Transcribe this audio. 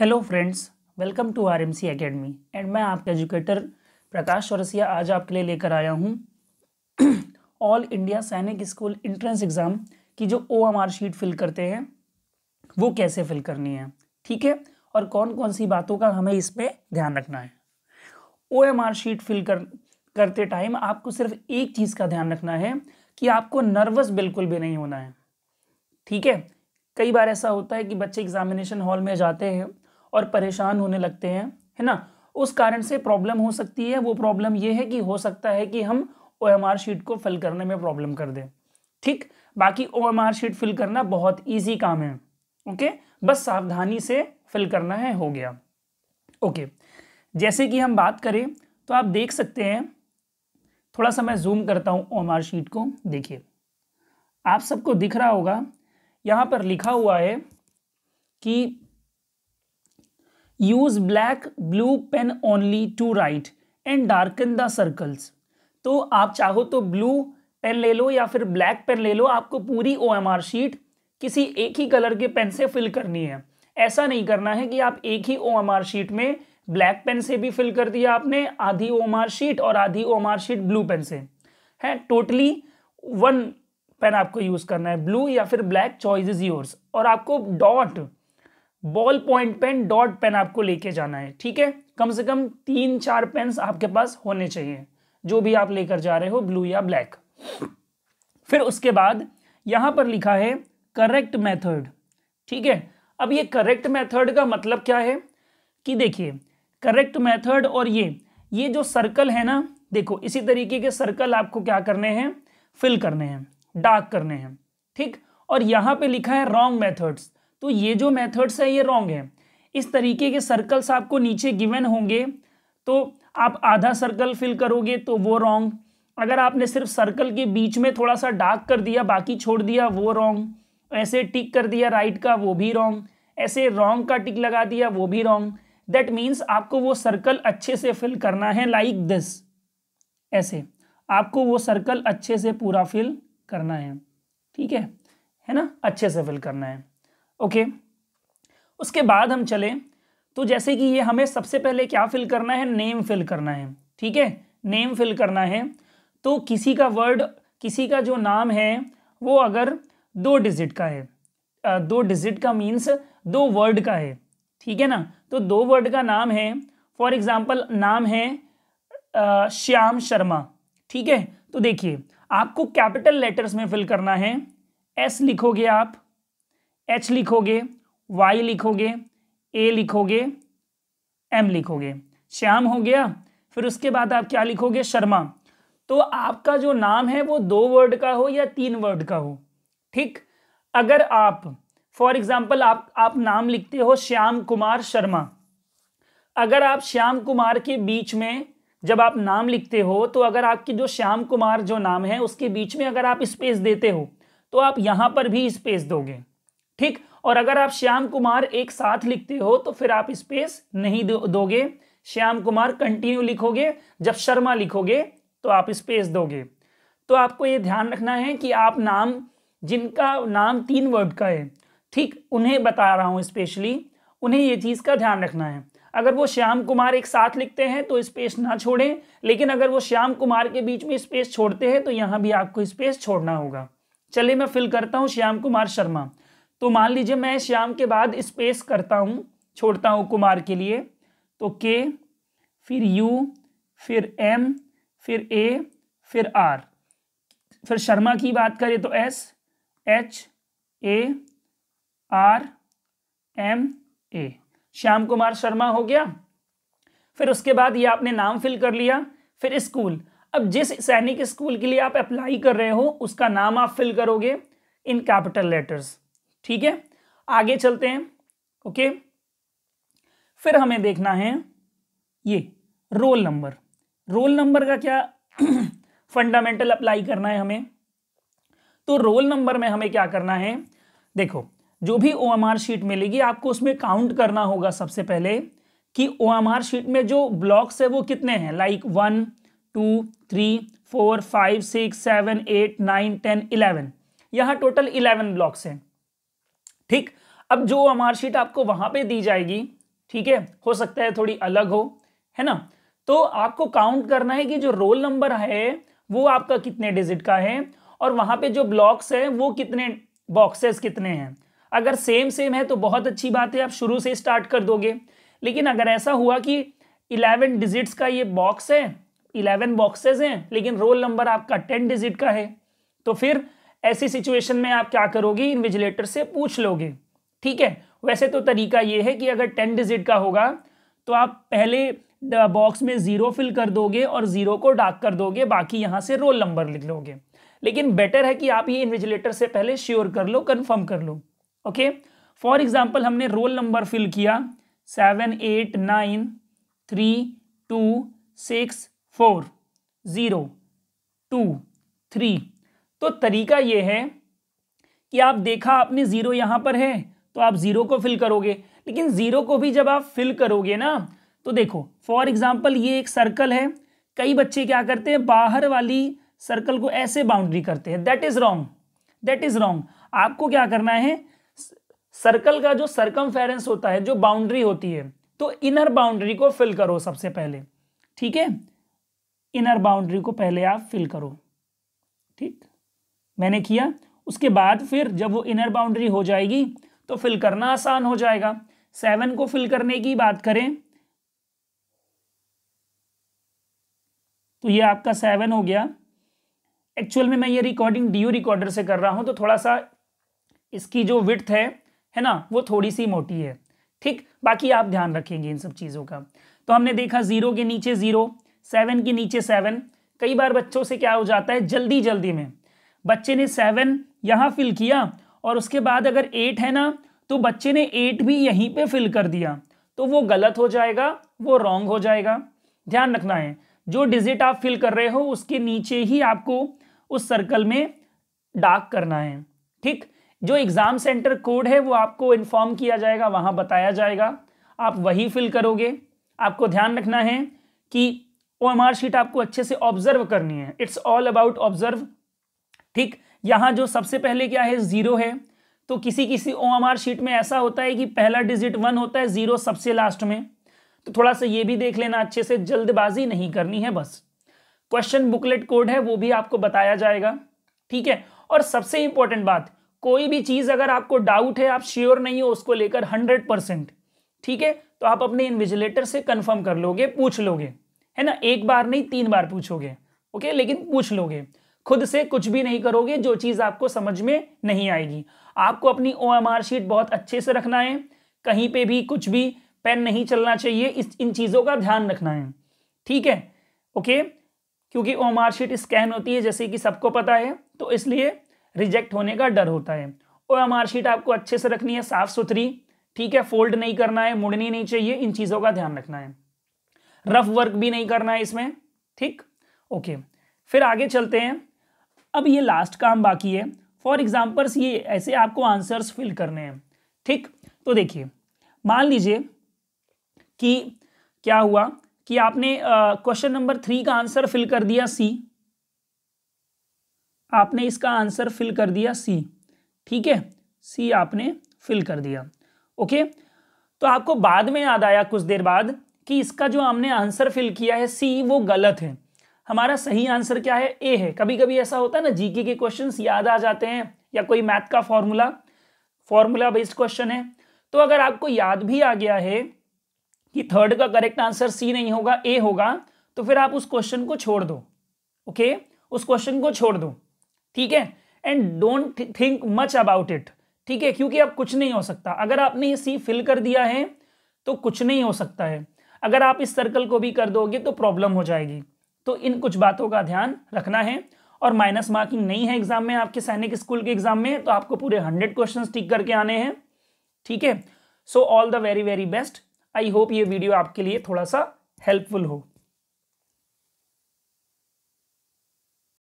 Hello friends welcome to R M C academy and मैं आपका educator प्रकाश चौरसिया आज आपके लिए लेकर आया हूँ all India Sainik school entrance exam की जो O M R sheet fill करते हैं वो कैसे फिल करनी है ठीक है और कौन कौन सी बातों का हमें इस पर ध्यान रखना है O M R sheet fill कर करते टाइम आपको सिर्फ एक चीज़ का ध्यान रखना है कि आपको नर्वस बिल्कुल भी नहीं होना है ठीक है कई बार ऐसा होता है कि बच्चे एग्जामिनेशन हॉल में जाते हैं और परेशान होने लगते हैं है ना उस कारण से प्रॉब्लम हो सकती है वो प्रॉब्लम ये है कि हो सकता है कि हम ओ शीट को फिल करने में प्रॉब्लम कर दें ठीक बाकी ओ शीट फिल करना बहुत ईजी काम है ओके बस सावधानी से फिल करना है हो गया ओके जैसे कि हम बात करें तो आप देख सकते हैं थोड़ा सा मैं जूम करता हूँ ओ शीट को देखिए आप सबको दिख रहा होगा यहाँ पर लिखा हुआ है कि use black blue pen only to write and darken the circles तो आप चाहो तो ब्लू पेन ले लो या फिर ब्लैक पेन ले लो आपको पूरी ओ शीट किसी एक ही कलर के पेन से फिल करनी है ऐसा नहीं करना है कि आप एक ही ओ शीट में ब्लैक पेन से भी फिल कर दिया आपने आधी ओ शीट और आधी ओ शीट ब्लू पेन से है टोटली वन पेन आपको यूज़ करना है ब्लू या फिर ब्लैक चॉइस इज योर्स और आपको dot ball point pen dot pen आपको लेके जाना है ठीक है कम से कम तीन चार पेन आपके पास होने चाहिए जो भी आप लेकर जा रहे हो ब्लू या ब्लैक फिर उसके बाद यहां पर लिखा है करेक्ट मेथड ठीक है अब ये करेक्ट मेथड का मतलब क्या है कि देखिए करेक्ट मेथड और ये ये जो सर्कल है ना देखो इसी तरीके के सर्कल आपको क्या करने हैं फिल करने हैं डार्क करने हैं ठीक और यहां पे लिखा है रॉन्ग मेथड्स तो ये जो मेथड्स है ये रॉन्ग है इस तरीके के सर्कल्स आपको नीचे गिवन होंगे तो आप आधा सर्कल फिल करोगे तो वो रॉन्ग अगर आपने सिर्फ सर्कल के बीच में थोड़ा सा डार्क कर दिया बाकी छोड़ दिया वो रॉन्ग ऐसे टिक कर दिया राइट का वो भी रॉन्ग ऐसे रॉन्ग का टिक लगा दिया वो भी रॉन्ग दैट मीन्स आपको वो सर्कल अच्छे से फिल करना है लाइक दिस ऐसे आपको वो सर्कल अच्छे से पूरा फिल करना है ठीक है है ना अच्छे से फिल करना है ओके उसके बाद हम चले तो जैसे कि ये हमें सबसे पहले क्या फिल करना है नेम फिल करना है ठीक है नेम फिल करना है तो किसी का वर्ड किसी का जो नाम है वो अगर दो डिजिट का है दो डिजिट का मीन्स दो वर्ड का है ठीक है ना तो दो वर्ड का नाम है फॉर एग्ज़ाम्पल नाम है श्याम शर्मा ठीक है तो देखिए आपको कैपिटल लेटर्स में फिल करना है एस लिखोगे आप एच लिखोगे वाई लिखोगे ए लिखोगे एम लिखोगे श्याम हो गया फिर उसके बाद आप क्या लिखोगे शर्मा तो आपका जो नाम है वो दो वर्ड का हो या तीन वर्ड का हो ठीक अगर आप फॉर एग्जाम्पल आप आप नाम लिखते हो श्याम कुमार शर्मा अगर आप श्याम कुमार के बीच में जब आप नाम लिखते हो तो अगर आपकी जो श्याम कुमार जो नाम है उसके बीच में अगर आप स्पेस देते हो तो आप यहाँ पर भी स्पेस दोगे ठीक और अगर आप श्याम कुमार एक साथ लिखते हो तो फिर आप स्पेस नहीं दो, दोगे श्याम कुमार कंटिन्यू लिखोगे जब शर्मा लिखोगे तो आप स्पेस दोगे तो आपको ये ध्यान रखना है कि आप नाम जिनका नाम तीन वर्ड का है ठीक उन्हें बता रहा हूँ स्पेशली उन्हें ये चीज़ का ध्यान रखना है अगर वो श्याम कुमार एक साथ लिखते हैं तो स्पेस ना छोड़ें लेकिन अगर वो श्याम कुमार के बीच में स्पेस छोड़ते हैं तो यहाँ भी आपको स्पेस छोड़ना होगा चलिए मैं फिल करता हूँ श्याम कुमार शर्मा तो मान लीजिए मैं श्याम के बाद स्पेस करता हूँ छोड़ता हूँ कुमार के लिए तो के फिर यू फिर एम फिर ए फिर आर फिर शर्मा की बात करें तो S H A R M A Shyam Kumar Sharma हो गया फिर उसके बाद ये आपने नाम फिल कर लिया फिर स्कूल अब जिस सैनिक स्कूल के लिए आप अप्लाई कर रहे हो उसका नाम आप फिल करोगे इन कैपिटल लेटर्स ठीक है आगे चलते हैं ओके फिर हमें देखना है ये रोल नंबर रोल नंबर का क्या फंडामेंटल अप्लाई करना है हमें तो रोल नंबर में हमें क्या करना है देखो जो भी ओ शीट मिलेगी आपको उसमें काउंट करना होगा सबसे पहले कि ओ शीट में जो ब्लॉक्स है वो कितने हैं like one two three four five six seven eight nine ten eleven यहाँ टोटल इलेवन ब्लॉक्स हैं ठीक अब जो मार्कशीट आपको वहां पे दी जाएगी ठीक है हो सकता है थोड़ी अलग हो है ना तो आपको काउंट करना है कि जो रोल नंबर है वो आपका कितने डिजिट का है और वहां पे जो ब्लॉक्स है वो कितने बॉक्सेस कितने हैं अगर सेम सेम है तो बहुत अच्छी बात है आप शुरू से स्टार्ट कर दोगे लेकिन अगर ऐसा हुआ कि इलेवन डिजिट्स का ये बॉक्स है इलेवन बॉक्सेस हैं लेकिन रोल नंबर आपका टेन डिजिट का है तो फिर ऐसी सिचुएशन में आप क्या करोगे इन्विजिलेटर से पूछ लोगे ठीक है वैसे तो तरीका ये है कि अगर टेन डिजिट का होगा तो आप पहले बॉक्स में ज़ीरो फिल कर दोगे और ज़ीरो को डाक कर दोगे बाकी यहाँ से रोल नंबर लिख लोगे लेकिन बेटर है कि आप ये इन्विजिलेटर से पहले श्योर कर लो कन्फर्म कर लो ओके फॉर एग्जाम्पल हमने रोल नंबर फिल किया seven eight nine three two six four zero two three तो तरीका ये है कि आप देखा आपने ज़ीरो यहाँ पर है तो आप ज़ीरो को फिल करोगे लेकिन ज़ीरो को भी जब आप फिल करोगे ना तो देखो फॉर एग्ज़ाम्पल ये एक सर्कल है कई बच्चे क्या करते हैं बाहर वाली सर्कल को ऐसे बाउंड्री करते हैं that is wrong that is wrong आपको क्या करना है सर्कल का जो सर्कम होता है जो बाउंड्री होती है तो इनर बाउंड्री को फिल करो सबसे पहले ठीक है इनर बाउंड्री को पहले आप फिल करो ठीक मैंने किया उसके बाद फिर जब वो इनर बाउंड्री हो जाएगी तो फिल करना आसान हो जाएगा सेवन को फिल करने की बात करें तो ये आपका सेवन हो गया एक्चुअल में मैं ये रिकॉर्डिंग डी रिकॉर्डर से कर रहा हूँ तो थोड़ा सा इसकी जो विथ है है ना वो थोड़ी सी मोटी है ठीक बाकी आप ध्यान रखेंगे इन सब चीज़ों का तो हमने देखा ज़ीरो के नीचे ज़ीरो सेवन के नीचे सेवन कई बार बच्चों से क्या हो जाता है जल्दी जल्दी में बच्चे ने सेवन यहाँ फिल किया और उसके बाद अगर एट है ना तो बच्चे ने एट भी यहीं पे फिल कर दिया तो वो गलत हो जाएगा वो रॉन्ग हो जाएगा ध्यान रखना है जो डिजिट आप फिल कर रहे हो उसके नीचे ही आपको उस सर्कल में डाक करना है ठीक जो एग्ज़ाम सेंटर कोड है वो आपको इन्फॉर्म किया जाएगा वहाँ बताया जाएगा आप वही फिल करोगे आपको ध्यान रखना है कि ओ शीट आपको अच्छे से ऑब्जर्व करनी है इट्स ऑल अबाउट ऑब्जर्व ठीक यहां जो सबसे पहले क्या है जीरो है तो किसी किसी ओ शीट में ऐसा होता है कि पहला डिजिट वन होता है जीरो सबसे लास्ट में तो थोड़ा सा ये भी देख लेना अच्छे से जल्दबाजी नहीं करनी है बस क्वेश्चन बुकलेट कोड है वो भी आपको बताया जाएगा ठीक है और सबसे इंपॉर्टेंट बात कोई भी चीज अगर आपको डाउट है आप श्योर नहीं हो उसको लेकर हंड्रेड परसेंट ठीक है तो आप अपने इन्विजिलेटर से कंफर्म कर लोगे पूछ लोगे है ना एक बार नहीं तीन बार पूछोगे ओके लेकिन पूछ लोगे खुद से कुछ भी नहीं करोगे जो चीज़ आपको समझ में नहीं आएगी आपको अपनी ओ शीट बहुत अच्छे से रखना है कहीं पे भी कुछ भी पेन नहीं चलना चाहिए इस इन चीज़ों का ध्यान रखना है ठीक है ओके क्योंकि ओ शीट स्कैन होती है जैसे कि सबको पता है तो इसलिए रिजेक्ट होने का डर होता है ओ शीट आपको अच्छे से रखनी है साफ़ सुथरी ठीक है फोल्ड नहीं करना है मुड़नी नहीं चाहिए इन चीज़ों का ध्यान रखना है रफ वर्क भी नहीं करना है इसमें ठीक ओके फिर आगे चलते हैं अब ये लास्ट काम बाकी है फॉर एग्जाम्पल्स ये ऐसे आपको आंसर्स फिल करने हैं ठीक तो देखिए मान लीजिए कि क्या हुआ कि आपने क्वेश्चन नंबर थ्री का आंसर फिल कर दिया सी आपने इसका आंसर फिल कर दिया सी ठीक है सी आपने फिल कर दिया ओके तो आपको बाद में याद आया कुछ देर बाद कि इसका जो हमने आंसर फिल किया है सी वो गलत है हमारा सही आंसर क्या है ए है कभी कभी ऐसा होता है ना जीके के क्वेश्चन याद आ जाते हैं या कोई मैथ का फॉर्मूला फॉर्मूला बेस्ड क्वेश्चन है तो अगर आपको याद भी आ गया है कि थर्ड का करेक्ट आंसर सी नहीं होगा ए होगा तो फिर आप उस क्वेश्चन को छोड़ दो ओके okay? उस क्वेश्चन को छोड़ दो ठीक है and don't think much about it ठीक है क्योंकि अब कुछ नहीं हो सकता अगर आपने ये सी फिल कर दिया है तो कुछ नहीं हो सकता है अगर आप इस सर्कल को भी कर दोगे तो प्रॉब्लम हो जाएगी तो इन कुछ बातों का ध्यान रखना है और माइनस मार्किंग नहीं है एग्जाम में आपके सैनिक स्कूल के एग्जाम में तो आपको पूरे हंड्रेड क्वेश्चन टिक करके आने हैं ठीक है so all the very very best I hope ये वीडियो आपके लिए थोड़ा सा हेल्पफुल हो